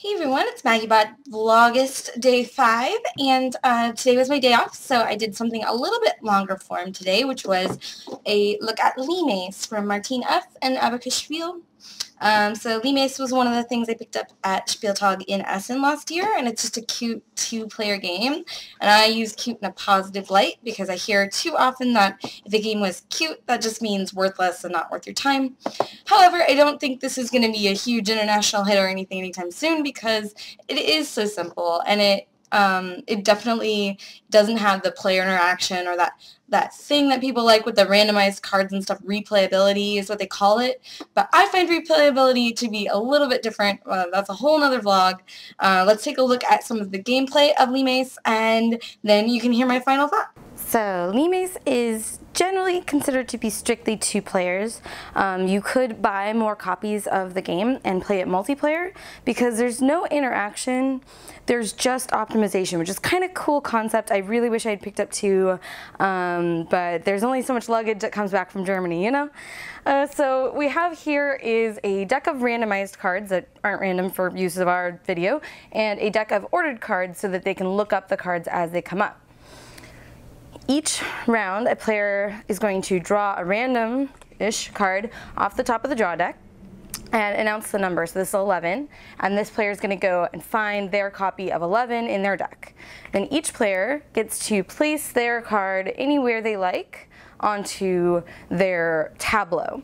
Hey everyone, it's Maggie Bot Vlogist Day 5, and uh, today was my day off, so I did something a little bit longer form today, which was a look at limes from Martine F. and Abacashville. Um, so Limes was one of the things I picked up at Spieltag in Essen last year, and it's just a cute two-player game. And I use cute in a positive light because I hear too often that if a game was cute, that just means worthless and not worth your time. However, I don't think this is going to be a huge international hit or anything anytime soon because it is so simple, and it um, it definitely doesn't have the player interaction or that that thing that people like with the randomized cards and stuff. Replayability is what they call it, but I find replayability to be a little bit different. Uh, that's a whole nother vlog. Uh, let's take a look at some of the gameplay of Limace, and then you can hear my final thought. So Limes is generally considered to be strictly two players. Um, you could buy more copies of the game and play it multiplayer because there's no interaction, there's just optimization, which is kind of cool concept. I really wish I had picked up two, um, but there's only so much luggage that comes back from Germany, you know? Uh, so we have here is a deck of randomized cards that aren't random for use of our video, and a deck of ordered cards so that they can look up the cards as they come up each round, a player is going to draw a random-ish card off the top of the draw deck and announce the number. So this is 11, and this player is going to go and find their copy of 11 in their deck. Then each player gets to place their card anywhere they like onto their tableau.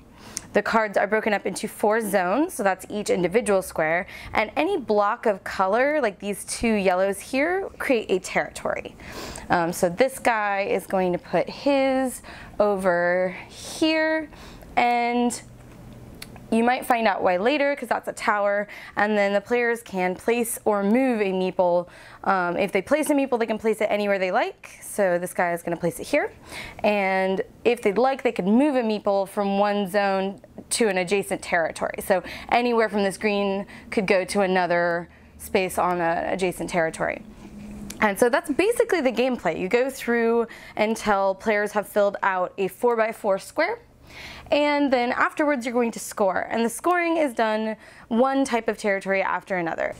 The cards are broken up into four zones, so that's each individual square, and any block of color, like these two yellows here, create a territory. Um, so this guy is going to put his over here, and you might find out why later because that's a tower and then the players can place or move a meeple. Um, if they place a meeple, they can place it anywhere they like. So this guy is going to place it here. And if they'd like, they could move a meeple from one zone to an adjacent territory. So anywhere from this green could go to another space on an adjacent territory. And so that's basically the gameplay. You go through until players have filled out a 4x4 square and then afterwards, you're going to score. And the scoring is done one type of territory after another.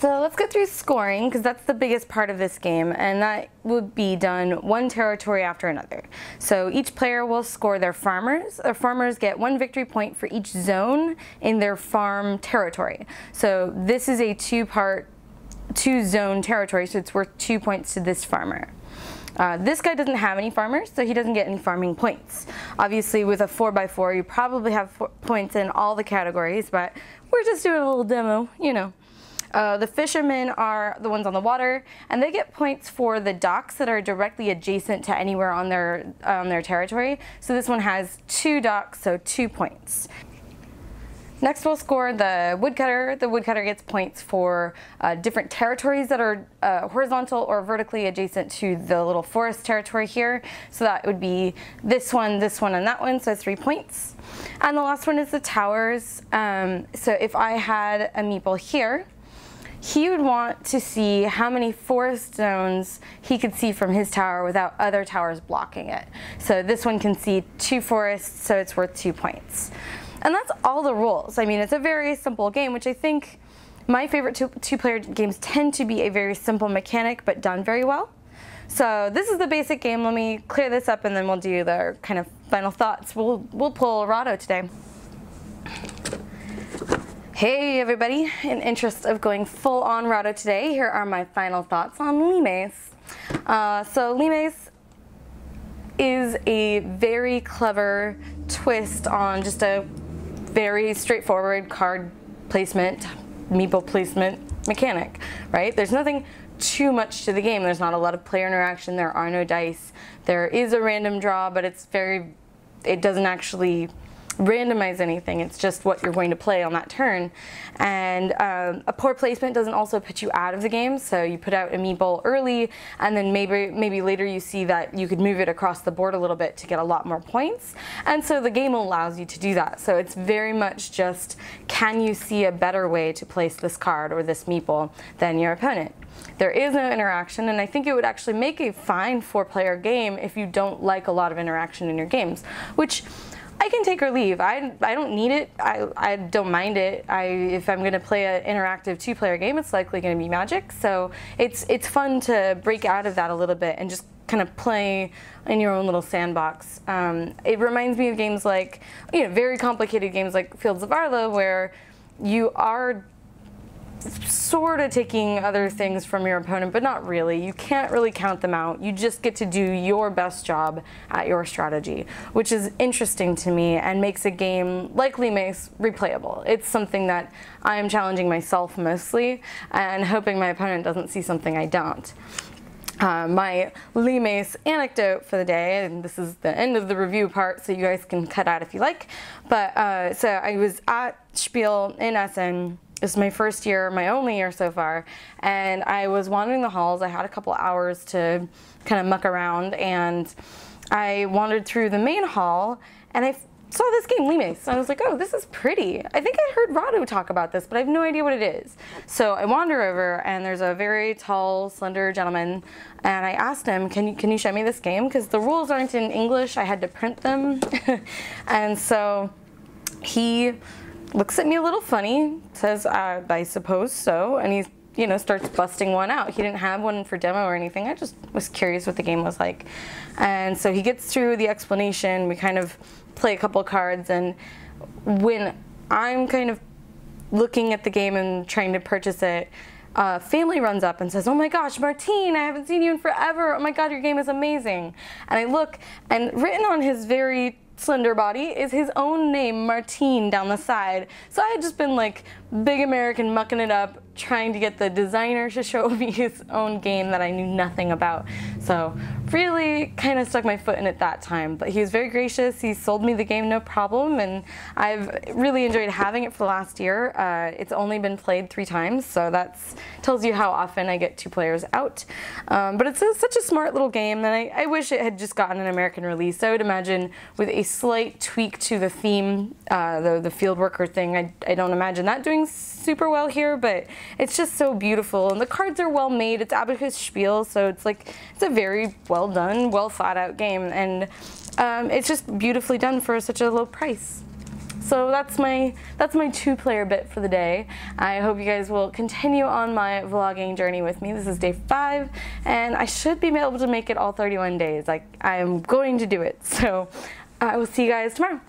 So let's get through scoring because that's the biggest part of this game and that will be done one territory after another. So each player will score their farmers. Their farmers get one victory point for each zone in their farm territory. So this is a two part, two zone territory so it's worth two points to this farmer. Uh, this guy doesn't have any farmers, so he doesn't get any farming points. Obviously, with a 4x4, you probably have points in all the categories, but we're just doing a little demo, you know. Uh, the fishermen are the ones on the water, and they get points for the docks that are directly adjacent to anywhere on their on their territory. So this one has two docks, so two points. Next we'll score the woodcutter. The woodcutter gets points for uh, different territories that are uh, horizontal or vertically adjacent to the little forest territory here. So that would be this one, this one, and that one, so three points. And the last one is the towers. Um, so if I had a meeple here, he would want to see how many forest zones he could see from his tower without other towers blocking it. So this one can see two forests, so it's worth two points. And that's all the rules. I mean, it's a very simple game, which I think my favorite two-player two games tend to be a very simple mechanic, but done very well. So this is the basic game. Let me clear this up and then we'll do the kind of final thoughts. We'll, we'll pull Rado today. Hey everybody, in interest of going full on Rado today, here are my final thoughts on Limes. Uh, so Limes is a very clever twist on just a very straightforward card placement, meeple placement mechanic, right? There's nothing too much to the game. There's not a lot of player interaction. There are no dice. There is a random draw, but it's very, it doesn't actually randomize anything. It's just what you're going to play on that turn. And um, a poor placement doesn't also put you out of the game, so you put out a meatball early, and then maybe maybe later you see that you could move it across the board a little bit to get a lot more points. And so the game allows you to do that. So it's very much just, can you see a better way to place this card or this meatball than your opponent? There is no interaction, and I think it would actually make a fine four-player game if you don't like a lot of interaction in your games, which I can take or leave. I, I don't need it. I, I don't mind it. I if I'm gonna play an interactive two-player game, it's likely gonna be Magic. So it's it's fun to break out of that a little bit and just kind of play in your own little sandbox. Um, it reminds me of games like you know very complicated games like Fields of Arla where you are sort of taking other things from your opponent, but not really. You can't really count them out. You just get to do your best job at your strategy, which is interesting to me and makes a game likely makes replayable. It's something that I am challenging myself mostly and hoping my opponent doesn't see something I don't. Uh, my Lee Mace anecdote for the day, and this is the end of the review part, so you guys can cut out if you like. But uh, so I was at Spiel in Essen it's my first year, my only year so far, and I was wandering the halls. I had a couple hours to kind of muck around, and I wandered through the main hall, and I saw this game, Limes, and I was like, oh, this is pretty. I think I heard Rado talk about this, but I have no idea what it is. So I wander over, and there's a very tall, slender gentleman, and I asked him, can you, can you show me this game? Because the rules aren't in English, I had to print them. and so he looks at me a little funny, says, uh, I suppose so, and he, you know, starts busting one out. He didn't have one for demo or anything. I just was curious what the game was like. And so he gets through the explanation. We kind of play a couple cards, and when I'm kind of looking at the game and trying to purchase it, uh, family runs up and says, Oh my gosh, Martine, I haven't seen you in forever. Oh my God, your game is amazing. And I look, and written on his very Slender Body is his own name, Martine, down the side. So I had just been like big American mucking it up, trying to get the designer to show me his own game that I knew nothing about. So really kind of stuck my foot in it that time, but he was very gracious. He sold me the game no problem, and I've really enjoyed having it for the last year. Uh, it's only been played three times, so that tells you how often I get two players out. Um, but it's a, such a smart little game, and I, I, wish it had just gotten an American release. I would imagine with a slight tweak to the theme, uh, the, the field worker thing, I, I don't imagine that doing things super well here, but it's just so beautiful. And the cards are well made. It's Abacus Spiel, so it's like, it's a very well done, well thought out game. And um, it's just beautifully done for such a low price. So that's my that's my two-player bit for the day. I hope you guys will continue on my vlogging journey with me. This is day five, and I should be able to make it all 31 days. Like I am going to do it. So I will see you guys tomorrow.